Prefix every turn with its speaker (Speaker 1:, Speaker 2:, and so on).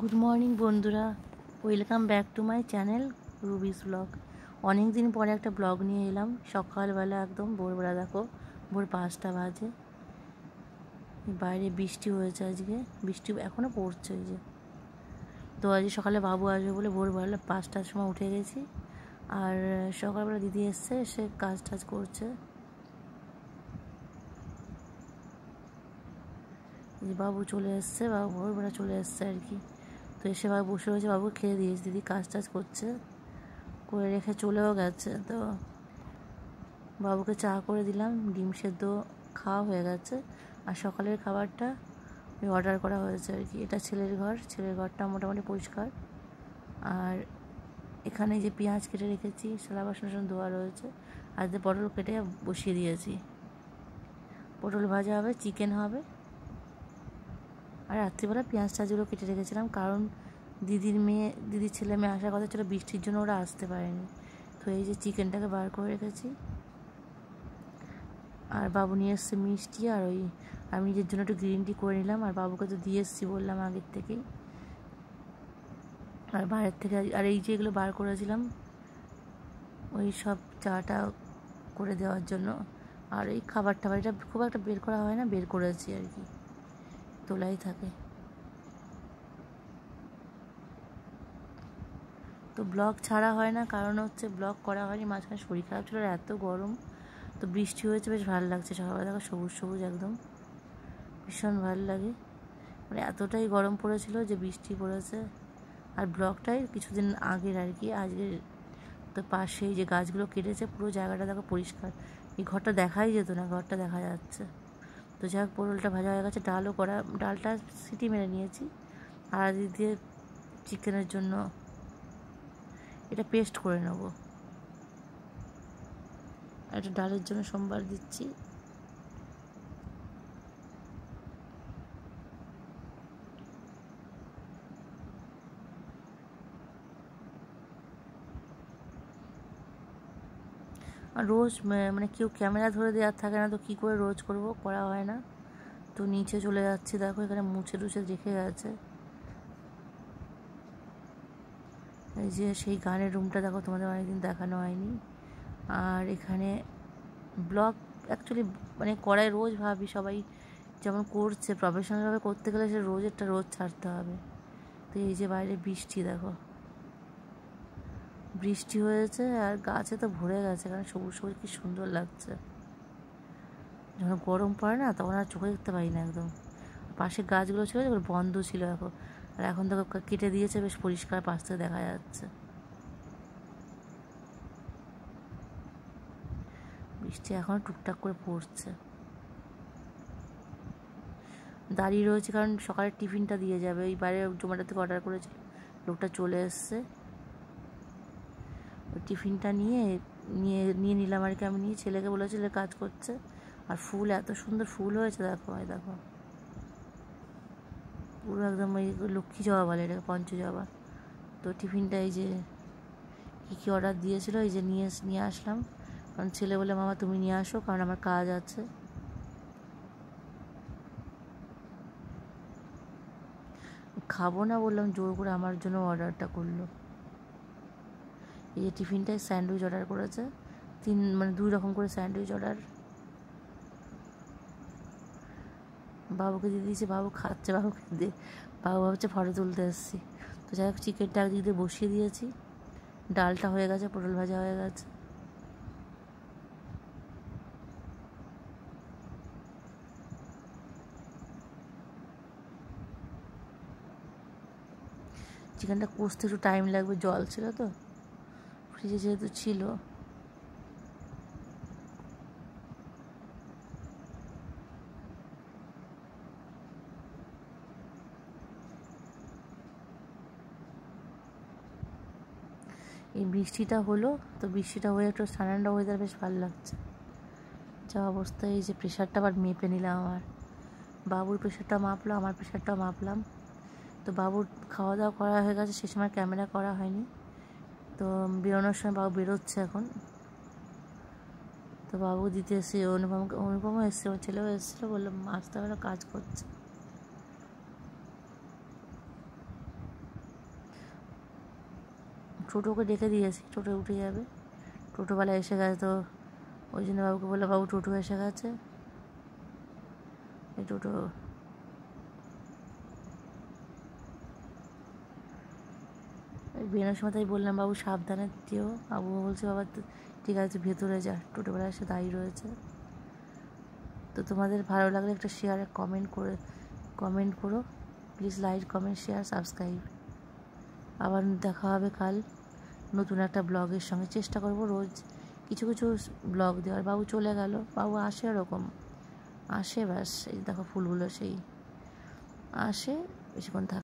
Speaker 1: good morning বন্ধুরা welcome back to my channel Rubi's blog অনেক দিন পরে একটা ব্লগ নিয়ে এলাম সকালবেলা একদম ভোরবেলা দেখো ভোর পাঁচটা বাজে বাইরে বৃষ্টি হয়েছে আজকে বৃষ্টি এখনও পড়ছে যে তো আজ সকালে বাবু আসবে বলে ভোরবেলা পাঁচটার সময় উঠে গেছি আর সকালবেলা দিদি এসছে সে কাজ টাজ করছে বাবু চলে এসছে বাবু ভোরবেলা চলে এসছে আর কি তো এসে বাবু বসে রয়েছে বাবু খেয়ে দিয়েছে দিদি কাজ টাজ করছে করে রেখে চলেও গেছে তো বাবুকে চা করে দিলাম ডিম সেদ্ধ খাওয়া হয়ে গেছে আর সকালের খাবারটা অর্ডার করা হয়েছে আর কি এটা ছেলের ঘর ছেলের ঘরটা মোটামুটি পরিষ্কার আর এখানে যে পেঁয়াজ কেটে রেখেছি সালা বাসন বাসন ধোয়া রয়েছে আর যে পটল কেটে বসিয়ে দিয়েছি পটল ভাজা হবে চিকেন হবে আর রাত্রিবেলা পেঁয়াজ টাজগুলো কেটে রেখেছিলাম কারণ দিদির মেয়ে দিদির ছেলে মেয়ে আসার কথা ছিল বৃষ্টির জন্য ওরা আসতে পারেনি তো এই যে চিকেনটাকে বার করে রেখেছি আর বাবু নিয়ে এসছে মিষ্টি আর ওই আমি নিজের জন্য একটু গ্রিন টি করে নিলাম আর বাবুকে তো দিয়ে এসছি বললাম আগের থেকেই আর বাইরের থেকে আর এই যে এগুলো বার করেছিলাম ওই সব চাটা করে দেওয়ার জন্য আর এই খাবার টাবার এটা খুব একটা বের করা হয় না বের করেছি আর কি তোলাই থাকে তো ব্লক ছাড়া হয় না কারণ হচ্ছে ব্লক করা হয়নি মাঝখানে শরীর খারাপ ছিল এত গরম তো বৃষ্টি হয়েছে বেশ ভালো লাগছে সকালবেলা দেখো সবুজ সবুজ একদম ভীষণ ভালো লাগে মানে এতটাই গরম পড়েছিল যে বৃষ্টি পড়েছে আর ব্লকটাই কিছুদিন আগের আর কি আজকের তো পাশেই যে গাছগুলো কেটেছে পুরো জায়গাটা দেখো পরিষ্কার এই ঘরটা দেখাই যেত না ঘরটা দেখা যাচ্ছে তো যাই হোক পটলটা ভাজা হয়ে গেছে ডালও করা ডালটা সিটি মেরে নিয়েছি আর দিয়ে চিকেনের জন্য এটা পেস্ট করে নেব একটা ডালের জন্য সোমবার দিচ্ছি রোজ মানে কেউ ক্যামেরা ধরে দেওয়ার থাকে না তো কী করে রোজ করব করা হয় না তো নিচে চলে যাচ্ছি দেখো এখানে মুছে টুছে রেখে গেছে এই যে সেই গানের রুমটা দেখো তোমাদের অনেকদিন দেখানো হয়নি আর এখানে ব্লগ অ্যাকচুয়ালি মানে করায় রোজ ভাবি সবাই যেমন করছে প্রফেশনালভাবে করতে গেলে সে রোজ একটা রোজ ছাড়তে হবে তো এই যে বাইরে বৃষ্টি দেখো বৃষ্টি হয়েছে আর গাছে তো ভরে গেছে কারণ সবুজ সবুজ কি সুন্দর লাগছে যখন গরম পড়ে না তখন আর চোখে দেখতে পারি না একদম পাশে গাছগুলো ছিল যখন বন্ধ ছিল এখন আর এখন তো কেটে দিয়েছে বেশ পরিষ্কার পাশ থেকে দেখা যাচ্ছে বৃষ্টি এখন টুকটাক করে পড়ছে দাঁড়িয়ে রয়েছে কারণ সকালের টিফিনটা দিয়ে যাবে এই বাইরে জোম্যাটো থেকে অর্ডার করেছে লোকটা চলে এসছে টিফিনটা নিয়ে নিয়ে নিয়ে নিলাম আর কি আমি নিয়ে ছেলেকে বলে ছেলে কাজ করছে আর ফুল এত সুন্দর ফুল হয়েছে দেখো ভাই দেখো পুরো একদম ওই লক্ষ্মী জবা বলে এটাকে পঞ্চজবা তো টিফিনটা এই যে কী কী অর্ডার দিয়েছিল এই যে নিয়ে নিয়ে আসলাম কারণ ছেলে বলে মামা তুমি নিয়ে আসো কারণ আমার কাজ আছে খাবো না বললাম জোর করে আমার জন্য অর্ডারটা করলো এই যে টিফিনটায় স্যান্ডউইচ অর্ডার করেছে তিন মানে দুই রকম করে স্যান্ডউইচ অর্ডার বাবুকে দিয়ে দিয়েছে বাবু খাচ্ছে বাবুকে দিয়ে বাবু ভাবছে ফটো তুলতে এসেছি তো যাই হোক চিকেনটা একদিক দিয়ে বসিয়ে দিয়েছি ডালটা হয়ে গেছে পটল ভাজা হয়ে গেছে চিকেনটা কষতে একটু টাইম লাগবে জল ছিল তো ফ্রিজে যেহেতু ছিল এই বৃষ্টিটা হলো তো বৃষ্টিটা হয়ে একটু ঠান্ডা ওয়েদার বেশ ভালো লাগছে যা অবস্থা এই যে প্রেশারটা আবার মেপে নিলাম আমার বাবুর প্রেশারটা মাপলো আমার প্রেশারটা মাপলাম তো বাবুর খাওয়া দাওয়া করা হয়ে গেছে সে সময় ক্যামেরা করা হয়নি তো বেরোনোর সময় বাবু বেরোচ্ছে এখন তো বাবু দিতে এসে অনুপম অনুপমও এসছে আমার ছেলেও এসেছিলো বললো আসতে হবে কাজ করছে টোটোকে ডেকে দিয়েছি টোটো উঠে যাবে টোটোওয়ালা এসে গেছে তো ওই জন্য বাবুকে বললো বাবু টোটো এসে গেছে এই টোটো সময় মাথায় বললাম বাবু সাবধানে দিও বাবু বলছে বাবা ঠিক আছে ভেতরে যা টোটোবেলা এসে দাঁড়িয়ে রয়েছে তো তোমাদের ভালো লাগলে একটা শেয়ার কমেন্ট করে কমেন্ট করো please like comment share subscribe আবার দেখা হবে কাল নতুন একটা ব্লগের সঙ্গে চেষ্টা করব রোজ কিছু কিছু ব্লগ দেওয়ার বাবু চলে গেল বাবু আসে ওরকম আসে ব্যাস এই দেখো ফুলগুলো সেই আসে বেশিক্ষণ থাকে